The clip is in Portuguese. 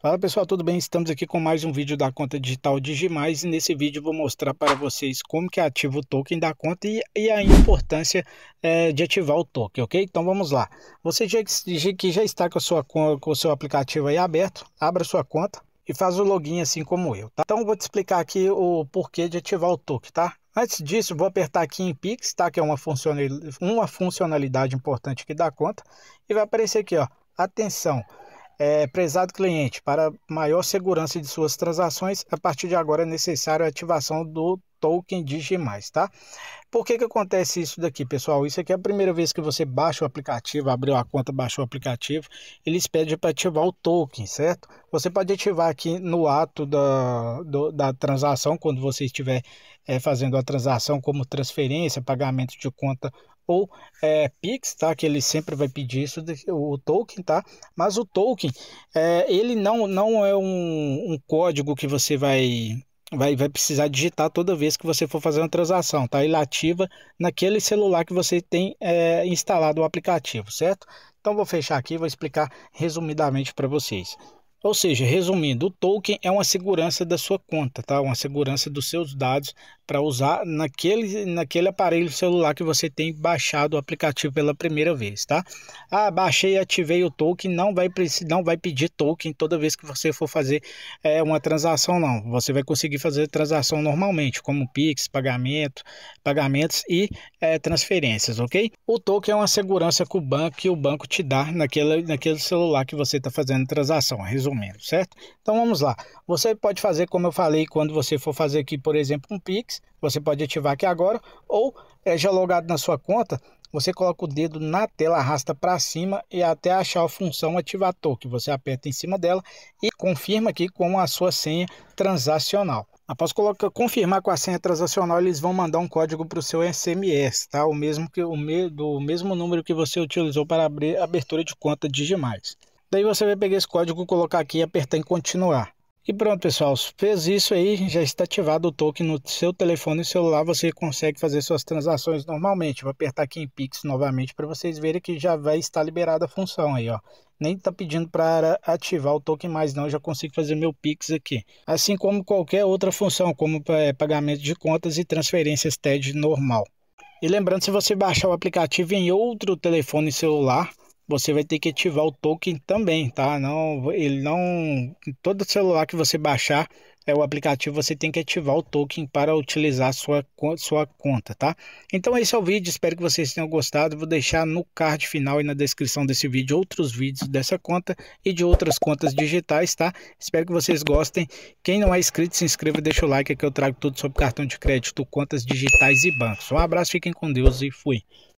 Fala pessoal, tudo bem? Estamos aqui com mais um vídeo da conta digital Digimais e nesse vídeo vou mostrar para vocês como que ativa o token da conta e, e a importância é, de ativar o token, ok? Então vamos lá. Você já, que já está com, a sua, com o seu aplicativo aí aberto, abra sua conta e faz o login assim como eu, tá? Então eu vou te explicar aqui o porquê de ativar o token, tá? Antes disso, vou apertar aqui em Pix, tá? Que é uma funcionalidade, uma funcionalidade importante aqui da conta e vai aparecer aqui, ó. Atenção! É, prezado cliente, para maior segurança de suas transações, a partir de agora é necessário a ativação do token Digimais, tá? Por que que acontece isso daqui, pessoal? Isso aqui é a primeira vez que você baixa o aplicativo, abriu a conta, baixou o aplicativo, eles pedem para ativar o token, certo? Você pode ativar aqui no ato da, do, da transação, quando você estiver é, fazendo a transação como transferência, pagamento de conta ou é, Pix, tá? Que ele sempre vai pedir isso, o token, tá? Mas o token, é, ele não, não é um, um código que você vai vai, vai precisar digitar toda vez que você for fazer uma transação, tá? Ele ativa naquele celular que você tem é, instalado o aplicativo, certo? Então vou fechar aqui, vou explicar resumidamente para vocês. Ou seja, resumindo, o token é uma segurança da sua conta, tá? Uma segurança dos seus dados para usar naquele, naquele aparelho celular que você tem baixado o aplicativo pela primeira vez, tá? Ah, baixei e ativei o token, não vai, não vai pedir token toda vez que você for fazer é, uma transação, não. Você vai conseguir fazer transação normalmente, como Pix, pagamento, pagamentos e é, transferências, ok? O token é uma segurança que o banco, que o banco te dá naquele, naquele celular que você está fazendo transação, resumindo, certo? Então vamos lá. Você pode fazer como eu falei quando você for fazer aqui, por exemplo, um Pix, você pode ativar aqui agora ou é, já logado na sua conta, você coloca o dedo na tela, arrasta para cima e até achar a função ativar token. Você aperta em cima dela e confirma aqui com a sua senha transacional. Após colocar, confirmar com a senha transacional, eles vão mandar um código para o seu SMS, tá? O mesmo que o me, do mesmo número que você utilizou para abrir abertura de conta Digimais. Daí você vai pegar esse código, colocar aqui e apertar em continuar. E pronto, pessoal, fez isso aí, já está ativado o token no seu telefone e celular, você consegue fazer suas transações normalmente. Vou apertar aqui em Pix novamente para vocês verem que já vai estar liberada a função aí, ó. Nem está pedindo para ativar o token mais não, já consigo fazer meu Pix aqui. Assim como qualquer outra função, como é, pagamento de contas e transferências TED normal. E lembrando, se você baixar o aplicativo em outro telefone celular, você vai ter que ativar o token também, tá? Não, ele não, todo celular que você baixar é o aplicativo, você tem que ativar o token para utilizar sua sua conta, tá? Então esse é o vídeo, espero que vocês tenham gostado. Vou deixar no card final e na descrição desse vídeo outros vídeos dessa conta e de outras contas digitais, tá? Espero que vocês gostem. Quem não é inscrito, se inscreva, deixa o like que eu trago tudo sobre cartão de crédito, contas digitais e bancos. Um abraço, fiquem com Deus e fui.